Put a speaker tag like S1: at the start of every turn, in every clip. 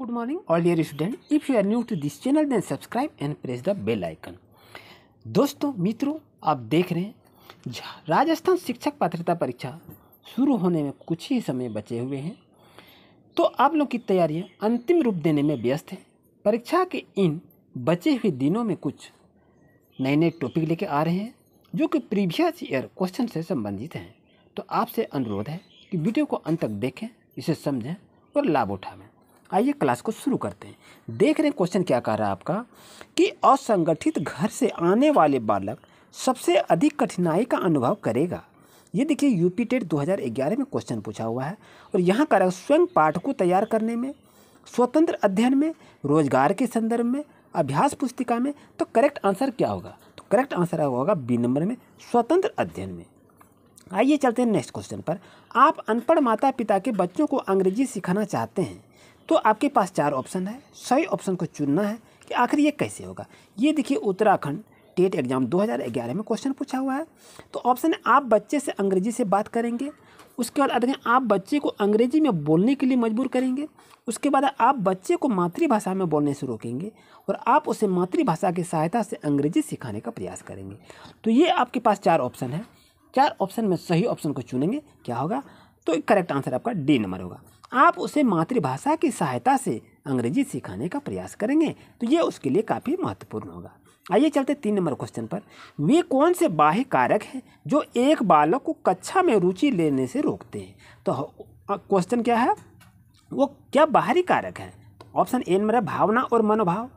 S1: good morning all dear student if you are new to this channel then subscribe and press the bell icon दोस्तों मित्रों आप देख रहे हैं राजस्थान शिक्षक पात्रता परीक्षा शुरू होने में कुछ ही समय बचे हुए हैं तो आप लोग की तैयारियां अंतिम रूप देने में व्यस्त हैं परीक्षा के इन बचे हुए दिनों में कुछ नए नए टॉपिक लेके आ रहे हैं जो कि प्रीवियस ईयर क्वेश्चन से संबंधित हैं तो आपसे अनुरोध है कि वीडियो को अंत तक देखें इसे समझें और लाभ उठाएं आइए क्लास को शुरू करते हैं देख रहे हैं क्वेश्चन क्या कह रहा है आपका कि असंगठित घर से आने वाले बालक सबसे अधिक कठिनाई का अनुभव करेगा ये देखिए यूपी टेट 2011 में क्वेश्चन पूछा हुआ है और यहाँ कह रहा है स्वयं पाठ को तैयार करने में स्वतंत्र अध्ययन में रोजगार के संदर्भ में अभ्यास पुस्तिका में तो करेक्ट आंसर क्या होगा तो करेक्ट आंसर होगा बी नंबर में स्वतंत्र अध्ययन में आइए चलते हैं नेक्स्ट क्वेश्चन पर आप अनपढ़ माता पिता के बच्चों को अंग्रेजी सिखाना चाहते हैं तो आपके पास चार ऑप्शन है सही ऑप्शन को चुनना है कि आखिर ये कैसे होगा ये देखिए उत्तराखंड टेट एग्ज़ाम 2011 में क्वेश्चन पूछा हुआ है तो ऑप्शन है आप बच्चे से अंग्रेजी से बात करेंगे उसके बाद अध्ययन आप बच्चे को अंग्रेजी में बोलने के लिए मजबूर करेंगे उसके बाद आप बच्चे को मातृभाषा में बोलने से रोकेंगे और आप उसे मातृभाषा की सहायता से अंग्रेजी सिखाने का प्रयास करेंगे तो ये आपके पास चार ऑप्शन है चार ऑप्शन में सही ऑप्शन को चुनेंगे क्या होगा तो करेक्ट आंसर आपका डी नंबर होगा आप उसे मातृभाषा की सहायता से अंग्रेजी सिखाने का प्रयास करेंगे तो ये उसके लिए काफ़ी महत्वपूर्ण होगा आइए चलते तीन नंबर क्वेश्चन पर वे कौन से बाह्य कारक हैं जो एक बालक को कक्षा में रुचि लेने से रोकते हैं तो क्वेश्चन क्या है वो क्या बाहरी कारक है तो ऑप्शन ए नंबर है भावना और मनोभाव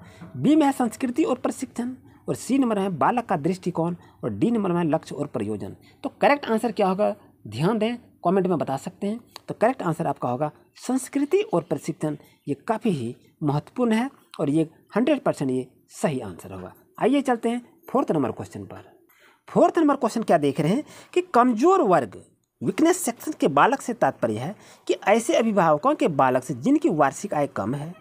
S1: बी में है संस्कृति और प्रशिक्षण और सी नंबर है बालक का दृष्टिकोण और डी नंबर में लक्ष्य और प्रयोजन तो करेक्ट आंसर क्या होगा ध्यान दें कमेंट में बता सकते हैं तो करेक्ट आंसर आपका होगा संस्कृति और प्रशिक्षण ये काफ़ी ही महत्वपूर्ण है और ये हंड्रेड परसेंट ये सही आंसर होगा आइए चलते हैं फोर्थ नंबर क्वेश्चन पर फोर्थ नंबर क्वेश्चन क्या देख रहे हैं कि कमजोर वर्ग वीकनेस सेक्शन के बालक से तात्पर्य है कि ऐसे अभिभावकों के बालक से जिनकी वार्षिक आय कम है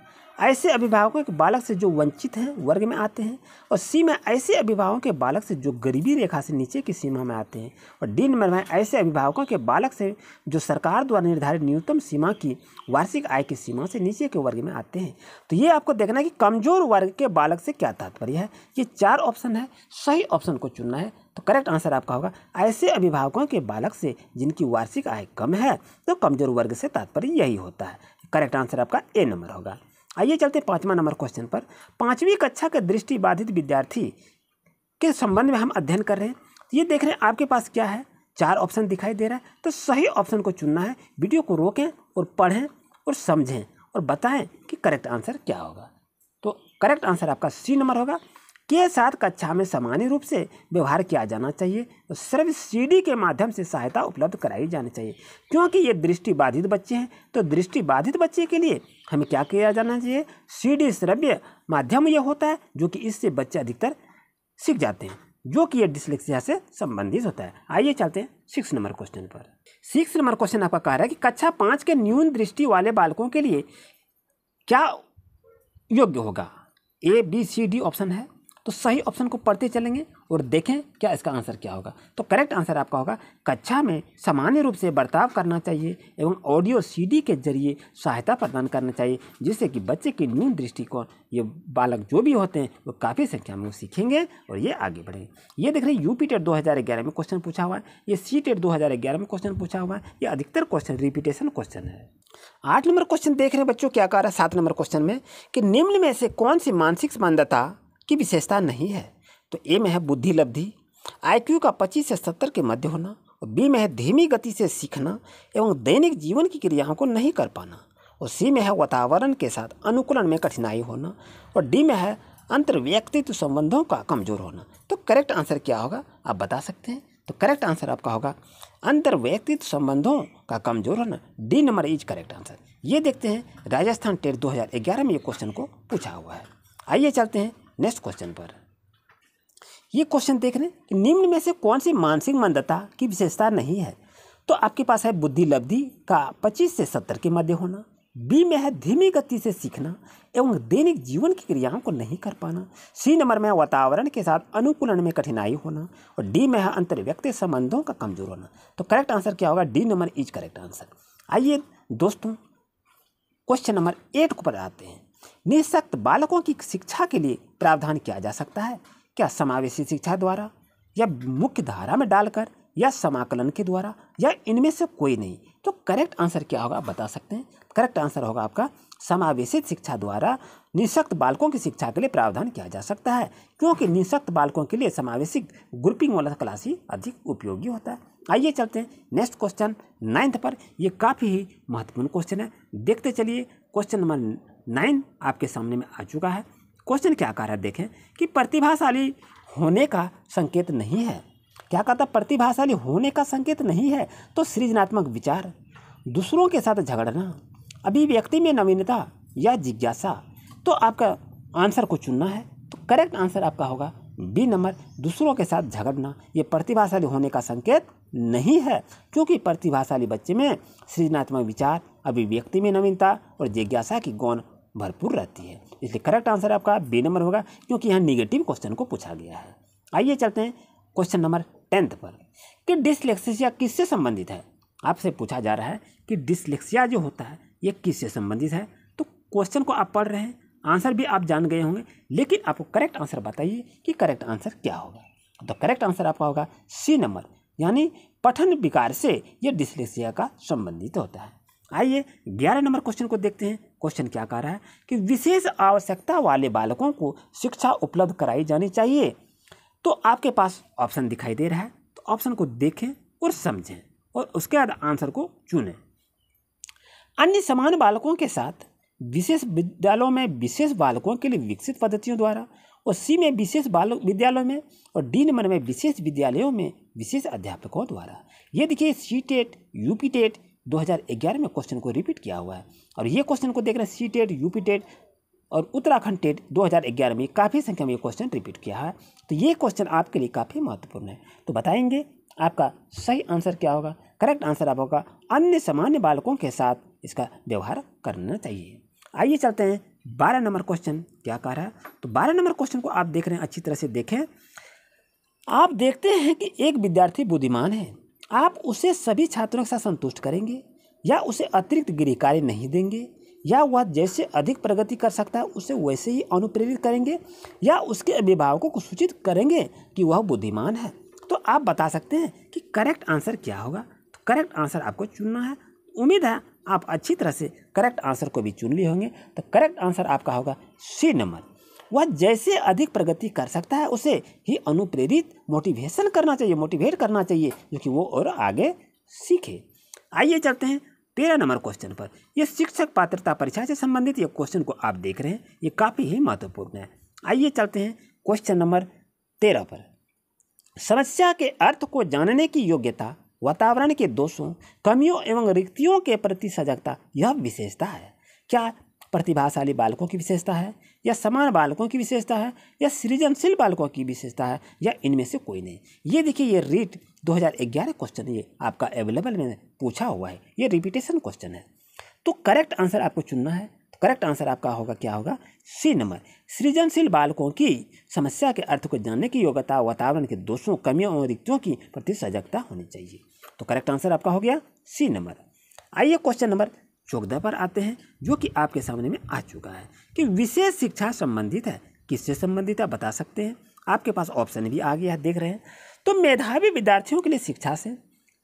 S1: ऐसे अभिभावकों के बालक से जो वंचित हैं वर्ग में आते हैं और सी में ऐसे अभिभावकों के बालक से जो गरीबी रेखा से नीचे की सीमा में आते हैं और डी नंबर में ऐसे अभिभावकों के बालक से जो सरकार द्वारा निर्धारित न्यूनतम सीमा की वार्षिक आय की सीमा से नीचे के वर्ग में आते हैं तो ये आपको देखना है कि कमज़ोर वर्ग के बालक से क्या तात्पर्य है ये चार ऑप्शन है सही ऑप्शन को चुनना है तो करेक्ट आंसर आपका होगा ऐसे अभिभावकों के बालक से जिनकी वार्षिक आय कम है तो कमजोर वर्ग से तात्पर्य यही होता है करेक्ट आंसर आपका ए नंबर होगा आइए चलते पाँचवा नंबर क्वेश्चन पर पाँचवीं कक्षा के दृष्टिबाधित विद्यार्थी के संबंध में हम अध्ययन कर रहे हैं ये देख रहे हैं आपके पास क्या है चार ऑप्शन दिखाई दे रहा है तो सही ऑप्शन को चुनना है वीडियो को रोकें और पढ़ें और समझें और बताएं कि करेक्ट आंसर क्या होगा तो करेक्ट आंसर आपका सी नंबर होगा के साथ कक्षा में सामान्य रूप से व्यवहार किया जाना चाहिए और सीडी के माध्यम से सहायता उपलब्ध कराई जानी चाहिए क्योंकि ये दृष्टि बाधित बच्चे हैं तो दृष्टि बाधित बच्चे के लिए हमें क्या किया जाना चाहिए सीडी श्रव्य माध्यम यह होता है जो कि इससे बच्चे अधिकतर सीख जाते हैं जो कि ये डिस्लेक्सिया से संबंधित होता है आइए चलते हैं सिक्स नंबर क्वेश्चन पर सिक्स नंबर क्वेश्चन आपका कह रहा है कि कक्षा पाँच के न्यून दृष्टि वाले बालकों के लिए क्या योग्य होगा A B C D option है तो सही ऑप्शन को पढ़ते चलेंगे और देखें क्या इसका आंसर क्या होगा तो करेक्ट आंसर आपका होगा कक्षा में सामान्य रूप से बर्ताव करना चाहिए एवं ऑडियो सीडी के जरिए सहायता प्रदान करना चाहिए जिससे कि बच्चे की न्यून दृष्टिकोण ये बालक जो भी होते हैं वो काफ़ी संख्या में सीखेंगे और ये आगे बढ़ेंगे ये देख रहे हैं यूपी टेट दो में क्वेश्चन पूछा हुआ है ये सी टेट दो में क्वेश्चन पूछा हुआ है ये अधिकतर क्वेश्चन रिपीटेशन क्वेश्चन है आठ नंबर क्वेश्चन देख रहे हैं बच्चों क्या कह रहा है सात नंबर क्वेश्चन में कि निम्न में से कौन सी मानसिक मंदता की विशेषता नहीं है तो ए में है बुद्धि लब्धि आईक्यू का 25 से 70 के मध्य होना और बी में है धीमी गति से सीखना एवं दैनिक जीवन की क्रियाओं को नहीं कर पाना और सी में है वातावरण के साथ अनुकूलन में कठिनाई होना और डी में है अंतर्व्यक्तित्व संबंधों का कमजोर होना तो करेक्ट आंसर क्या होगा आप बता सकते हैं तो करेक्ट आंसर आपका होगा अंतर्व्यक्तित्व संबंधों का कमजोर होना D number is correct answer ये देखते हैं राजस्थान टेट 2011 में ये क्वेश्चन को पूछा हुआ है आइए चलते हैं नेक्स्ट क्वेश्चन पर ये क्वेश्चन देख रहे हैं निम्न में से कौन सी मानसिक मंदता की विशेषता नहीं है तो आपके पास है बुद्धि लब्धि का पच्चीस से सत्तर के मध्य होना बी में है धीमी गति से सीखना एवं दैनिक जीवन की क्रियाओं को नहीं कर पाना सी नंबर में है वातावरण के साथ अनुकूलन में कठिनाई होना और डी में है अंतर्व्यक्ति संबंधों का कमजोर होना तो करेक्ट आंसर क्या होगा D number is correct answer आइए दोस्तों क्वेश्चन नंबर एट पर आते हैं निःशक्त बालकों की शिक्षा के लिए प्रावधान किया जा सकता है क्या समावेशी शिक्षा द्वारा या मुख्य धारा में डालकर या समाकलन के द्वारा या इनमें से कोई नहीं तो करेक्ट आंसर क्या होगा बता सकते हैं करेक्ट आंसर होगा आपका समावेशित शिक्षा द्वारा निःशक्त बालकों की शिक्षा के लिए प्रावधान किया जा सकता है क्योंकि निःशक्त बालकों के लिए समावेशिक ग्रुपिंग वाला क्लास ही अधिक उपयोगी होता है आइए चलते हैं नेक्स्ट क्वेश्चन नाइन्थ पर यह काफ़ी ही महत्वपूर्ण क्वेश्चन है देखते चलिए क्वेश्चन नंबर नाइन आपके सामने में आ चुका है क्वेश्चन क्या कह रहा है देखें कि प्रतिभाशाली होने का संकेत नहीं है क्या कहता प्रतिभाशाली होने का संकेत नहीं है तो सृजनात्मक विचार दूसरों के साथ झगड़ना अभिव्यक्ति में नवीनता या जिज्ञासा तो आपका आंसर को चुनना है तो करेक्ट आंसर आपका होगा बी नंबर दूसरों के साथ झगड़ना ये प्रतिभाशाली होने का संकेत नहीं है क्योंकि प्रतिभाशाली बच्चे में सृजनात्मक विचार अभिव्यक्ति में नवीनता और जिज्ञासा की गौण भरपूर रहती है इसलिए करेक्ट आंसर आपका बी नंबर होगा क्योंकि यहाँ निगेटिव क्वेश्चन को पूछा गया है आइए चलते हैं क्वेश्चन नंबर टेंथ पर कि डिसलेक्सिया किससे संबंधित है आपसे पूछा जा रहा है कि डिसलेक्सिया जो होता है ये किससे संबंधित है तो क्वेश्चन को आप पढ़ रहे हैं आंसर भी आप जान गए होंगे लेकिन आपको करेक्ट आंसर बताइए कि करेक्ट आंसर क्या होगा तो करेक्ट आंसर आपका होगा सी नंबर यानी पठन विकार से ये डिसलेक्सिया का संबंधित होता है आइए ग्यारह नंबर क्वेश्चन को देखते हैं क्वेश्चन क्या कह रहा है कि विशेष आवश्यकता वाले बालकों को शिक्षा उपलब्ध कराई जानी चाहिए तो आपके पास ऑप्शन दिखाई दे रहा है तो ऑप्शन को देखें और समझें और उसके बाद आंसर को चुनें अन्य समान बालकों के साथ विशेष विद्यालयों में विशेष बालकों के लिए विकसित पद्धतियों द्वारा और सी में विशेष बाल विद्यालयों में और डी नंबर में विशेष विद्यालयों में विशेष अध्यापकों द्वारा ये देखिए सी टेट यूपी टेट 2011 में क्वेश्चन को रिपीट किया हुआ है और ये क्वेश्चन को देख रहे हैं सी टेट यूपी टेट और उत्तराखंड टेट 2011 में काफ़ी संख्या में ये क्वेश्चन रिपीट किया है तो ये क्वेश्चन आपके लिए काफ़ी महत्वपूर्ण है तो बताएंगे आपका सही आंसर क्या होगा करेक्ट आंसर आप होगा अन्य सामान्य बालकों के साथ इसका व्यवहार करना चाहिए आइए चलते हैं बारह नंबर क्वेश्चन क्या कह रहा है तो बारह नंबर क्वेश्चन को आप देख रहे हैं अच्छी तरह से देखें आप देखते हैं कि एक विद्यार्थी बुद्धिमान है आप उसे सभी छात्रों के साथ संतुष्ट करेंगे या उसे अतिरिक्त गृह कार्य नहीं देंगे या वह जैसे अधिक प्रगति कर सकता है उसे वैसे ही अनुप्रेरित करेंगे या उसके अभिभावकों को सूचित करेंगे कि वह बुद्धिमान है तो आप बता सकते हैं कि करेक्ट आंसर क्या होगा तो करेक्ट आंसर आपको चुनना है उम्मीद है आप अच्छी तरह से करेक्ट आंसर को भी चुन लिए होंगे तो करेक्ट आंसर आपका होगा सी नंबर वह जैसे अधिक प्रगति कर सकता है उसे ही अनुप्रेरित मोटिवेशन करना चाहिए मोटिवेट करना चाहिए जो कि वो और आगे सीखे आइए चलते हैं तेरह नंबर क्वेश्चन पर यह शिक्षक पात्रता परीक्षा से संबंधित ये क्वेश्चन को आप देख रहे हैं ये काफ़ी ही महत्वपूर्ण है आइए चलते हैं क्वेश्चन नंबर तेरह पर समस्या के अर्थ को जानने की योग्यता वातावरण के दोषों कमियों एवं रिक्तियों के प्रति सजगता यह विशेषता है क्या प्रतिभाशाली बालकों की विशेषता है या समान बालकों की विशेषता है या सृजनशील बालकों की विशेषता है या इनमें से कोई नहीं ये देखिए ये रीट 2011 क्वेश्चन ये आपका अवेलेबल में पूछा हुआ है ये रिपीटेशन क्वेश्चन है तो करेक्ट आंसर आपको चुनना है करेक्ट तो आंसर आपका होगा क्या होगा सी नंबर सृजनशील बालकों की समस्या के अर्थ को जानने की योग्यता वातावरण के दोषों कमियों और रिक्तियों की प्रति सजगता होनी चाहिए तो करेक्ट आंसर आपका हो गया सी नंबर आइए क्वेश्चन नंबर चौकदा पर आते हैं जो कि आपके सामने में आ चुका है कि विशेष शिक्षा संबंधित है किससे संबंधित है बता सकते हैं आपके पास ऑप्शन भी आ गया है देख रहे हैं तो मेधावी विद्यार्थियों के लिए शिक्षा से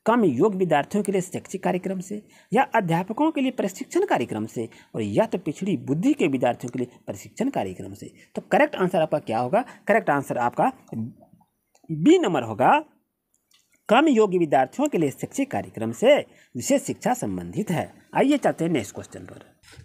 S1: कम योग्य विद्यार्थियों के लिए शैक्षिक कार्यक्रम से या अध्यापकों के लिए प्रशिक्षण कार्यक्रम से और या तो पिछड़ी बुद्धि के विद्यार्थियों के लिए प्रशिक्षण कार्यक्रम से तो करेक्ट आंसर आपका क्या होगा करेक्ट आंसर आपका बी नंबर होगा कम योग्य विद्यार्थियों के लिए शैक्षिक कार्यक्रम से विशेष शिक्षा संबंधित है आइए चलते हैं नेक्स्ट क्वेश्चन पर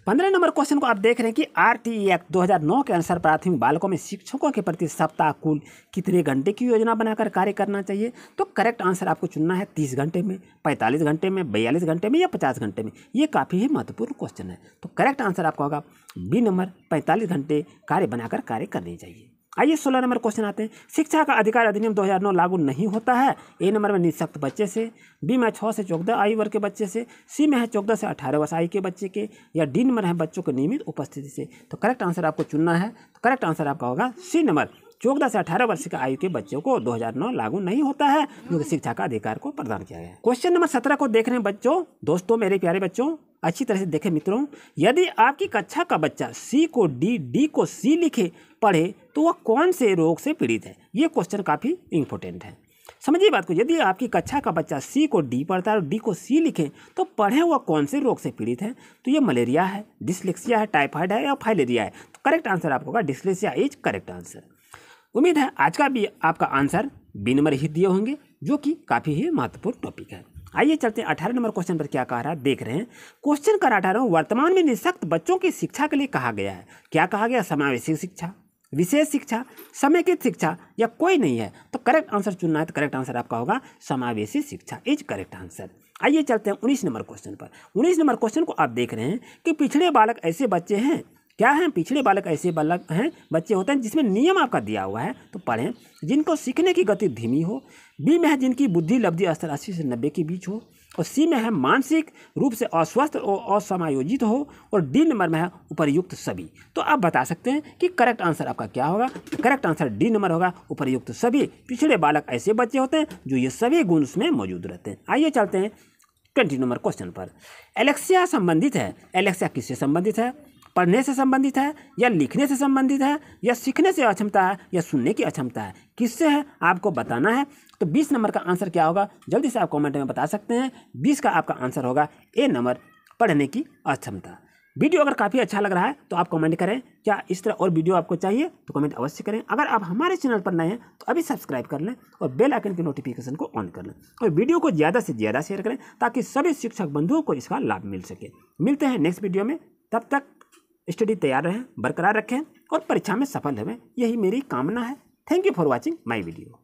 S1: पंद्रह नंबर क्वेश्चन को आप देख रहे हैं कि आर टी एक्ट नौ के अनुसार प्राथमिक बालकों में शिक्षकों के प्रति सप्ताह कुल कितने घंटे की योजना बनाकर कार्य करना चाहिए तो करेक्ट आंसर आपको चुनना है तीस घंटे में पैंतालीस घंटे में बयालीस घंटे में या पचास घंटे में ये काफ़ी ही महत्वपूर्ण क्वेश्चन है तो करेक्ट आंसर आपका होगा बी नंबर पैंतालीस घंटे कार्य बनाकर कार्य करने चाहिए आइए सोलह नंबर क्वेश्चन आते हैं शिक्षा का अधिकार अधिनियम 2009 लागू नहीं होता है ए नंबर में निःशक्त बच्चे से बी में छः से चौदह आयु वर्ग के बच्चे से सी में है चौदह से अठारह वर्ष आयु के बच्चे के या डी नंबर है बच्चों के नियमित उपस्थिति से तो करेक्ट आंसर आपको चुनना है तो करेक्ट आंसर आपका होगा सी नंबर चौदह से अठारह वर्ष की आयु के बच्चों को दो लागू नहीं होता है जो कि शिक्षा का अधिकार को प्रदान किया गया क्वेश्चन नंबर सत्रह को देख रहे हैं बच्चों दोस्तों मेरे प्यारे बच्चों अच्छी तरह से देखें मित्रों यदि आपकी कक्षा का बच्चा सी को डी डी को सी लिखे पढ़े तो वह कौन से रोग से पीड़ित है ये क्वेश्चन काफ़ी इंपॉर्टेंट है समझिए बात को यदि आपकी कक्षा का बच्चा सी को डी पढ़ता है और डी को सी लिखे तो पढ़े वह कौन से रोग से पीड़ित है तो ये मलेरिया है डिस्लेक्सिया है टाइफाइड है या फाइलेरिया है तो करेक्ट आंसर आपको होगा डिस्लेक्सिया इज करेक्ट आंसर उम्मीद है आज का भी आपका आंसर बिनमर ही दिए होंगे जो कि काफ़ी ही महत्वपूर्ण टॉपिक है आइए चलते हैं अठारह नंबर क्वेश्चन पर क्या कह रहा है देख रहे हैं क्वेश्चन कर अठारह वर्तमान में निशक्त बच्चों की शिक्षा के लिए कहा गया है क्या कहा गया समावेशी शिक्षा विशेष शिक्षा समेकित शिक्षा या कोई नहीं है तो करेक्ट आंसर चुनना है तो करेक्ट आंसर आपका होगा समावेशी शिक्षा इज करेक्ट आंसर आइए चलते हैं उन्नीस नंबर क्वेश्चन पर उन्नीस नंबर क्वेश्चन को आप देख रहे हैं कि पिछड़े बालक ऐसे बच्चे हैं क्या हैं पिछड़े बालक ऐसे बालक हैं बच्चे होते हैं जिसमें नियम आपका दिया हुआ है तो पढ़ें जिनको सीखने की गति धीमी हो बी में है जिनकी बुद्धि लब्धि स्तर अस्सी से नब्बे के बीच हो और सी में है मानसिक रूप से अस्वस्थ और असमायोजित हो और डी नंबर में है उपरयुक्त सभी तो आप बता सकते हैं कि करेक्ट आंसर आपका क्या होगा करेक्ट आंसर डी नंबर होगा उपरयुक्त सभी पिछड़े बालक ऐसे बच्चे होते हैं जो ये सभी गुण उसमें मौजूद रहते हैं आइए चलते हैं ट्वेंटी नंबर क्वेश्चन पर एलेक्सिया संबंधित है एलेक्सिया किससे संबंधित है पढ़ने से संबंधित है या लिखने से संबंधित है या सीखने से अक्षमता है या सुनने की अक्षमता है किससे है आपको बताना है तो बीस नंबर का आंसर क्या होगा जल्दी से आप कमेंट में बता सकते हैं बीस का आपका आंसर होगा ए नंबर पढ़ने की अक्षमता वीडियो अगर काफ़ी अच्छा लग रहा है तो आप कमेंट करें क्या इस तरह और वीडियो आपको चाहिए तो कमेंट अवश्य करें अगर आप हमारे चैनल पर नए हैं तो अभी सब्सक्राइब कर लें और बेल आइकन की नोटिफिकेशन को ऑन कर लें और वीडियो को ज़्यादा से ज़्यादा शेयर करें ताकि सभी शिक्षक बंधुओं को इसका लाभ मिल सके मिलते हैं नेक्स्ट वीडियो में तब तक स्टडी तैयार रहें बरकरार रखें और परीक्षा में सफल रहें यही मेरी कामना है thank you for watching my video